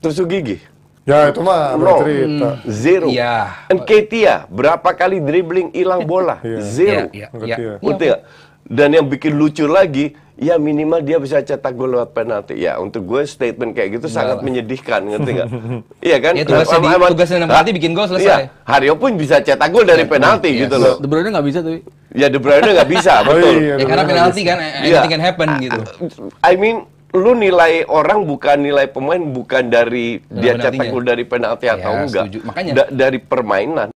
tusuk gigi. Ya itu mah Bro, cerita. Hmm. Zero. Ya. Enketia, berapa kali dribbling hilang bola? ya. Zero. Ya, ya, ya. Betul. Dan yang bikin lucu lagi, ya minimal dia bisa cetak gol lewat penalti. Ya untuk gue statement kayak gitu Nggak iya. sangat lah. menyedihkan, ngerti nggak? iya kan? Ya, tugasnya, nah, di, tugasnya penalti bikin gol selesai. Ya, Hario pun bisa cetak gol dari ya, penalti ya. gitu loh. De Bruyne nggak bisa tapi. Ya De Bruyne nggak bisa, oh, betul. Oh, iya, ya, karena penalti kan, anything yeah. can happen ah, gitu. I mean, lu nilai orang bukan nilai pemain bukan dari Dalam dia cetak gol dari penalti atau ya, enggak Da dari permainan